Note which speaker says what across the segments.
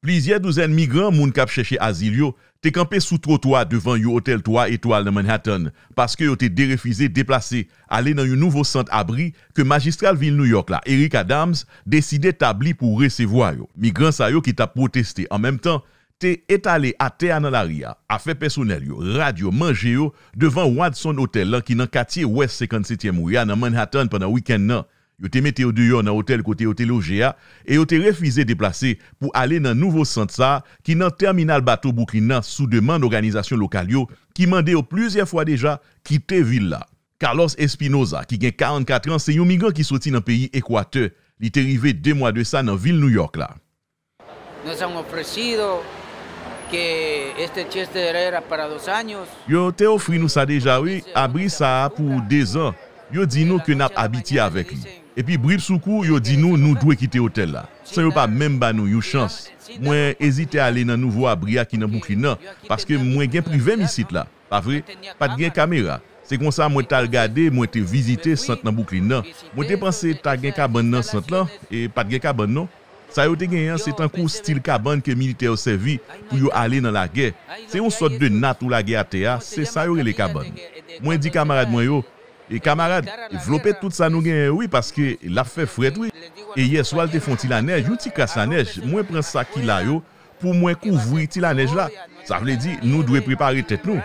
Speaker 1: Plizye douzen migran moun kap cheche azil yo te kampe sou trotwa devan yo hotel 3 etoal nan Manhattan paske yo te derefize deplase ale nan yo nouvo sant abri ke magistral vil New York la Eric Adams deside tabli pou resevwa yo. Migran sa yo ki ta proteste. An menm tan, te etale ate anan la ria, afe personel yo, radio, manje yo devan Watson Hotel la ki nan katiye West 57 ou ya nan Manhattan penan wiken nan. Yo te mette yo do yo nan hotel kote hotel ogea e yo te refize deplase pou ale nan nouvou sant sa ki nan terminal batou boukri nan sou deman d'organizasyon lokal yo ki mande yo pluzyan fwa deja kite vil la. Carlos Espinoza ki gen 44 ansen yo migran ki soti nan peyi ekwate li te rive de mwa de sa nan vil New York la. Yo te ofri nou sa deja we abri sa apou de zan yo di nou ke nap abiti avek nou. E pi Bri Tsoukou yo di nou nou dwe kite otel la San yo pa men ban nou, yo chans Mwen ezite ale nan nou vo a Bri a kinan boukli nan Paske mwen gen privè misit la, pa vre? Pat gen kamera Se konsa mwen tal gade, mwen te vizite sant nan boukli nan Mwen te panse ta gen kaban nan sant lan E pat gen kaban nan Sa yo te gen yan, se tankou stil kaban ke milite yo servi Pou yo ale nan la ge Se yon sot de nat ou la ge ate ya, se sa yo rele kaban Mwen di kamarade mwen yo E kamarade, vlopè tout sa nou gen wè wè, paske la fè fred wè. E yè swal te fonti la nej, yon ti kasa nej, mwen pren sa ki la yo, pou mwen kouvwiti la nej la. Sa vle di, nou dwe prepare tet nou.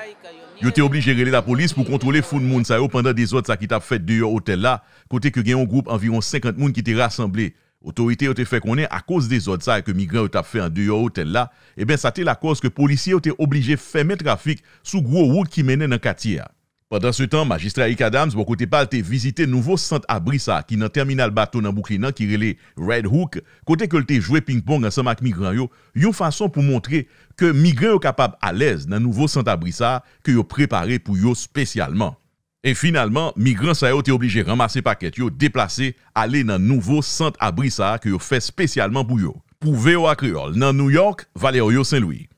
Speaker 1: Yo te oblige rele la polis pou kontrole foun moun sa yo pandan de zot sa ki tap fè de yo hotel la, kote ke gen yon group anviron 50 moun ki te rassemble. Otorite yo te fè konen a kos de zot sa e ke migran yo tap fè an de yo hotel la, e ben sa te la kos ke polisye yo te oblige fèmè trafik sou gwo w Padran se tan, Magistre Arik Adams wakote bon pal te vizite nouvo sant abrisa ki nan terminal bato nan boukli nan kirele Red Hook, kote ke lte jwe pingpong ansan mak migran yo, yon fason pou montre ke migren yo kapab alez nan nouvo sant abrisa ke yo prepare pou yo spesyalman. E finalman, migran sa yo te oblije ramase paket yo deplase ale nan nouvo sant abrisa ke yo fe spesyalman pou yo. Pou veyo akriol nan New York, valer yo Saint-Louis.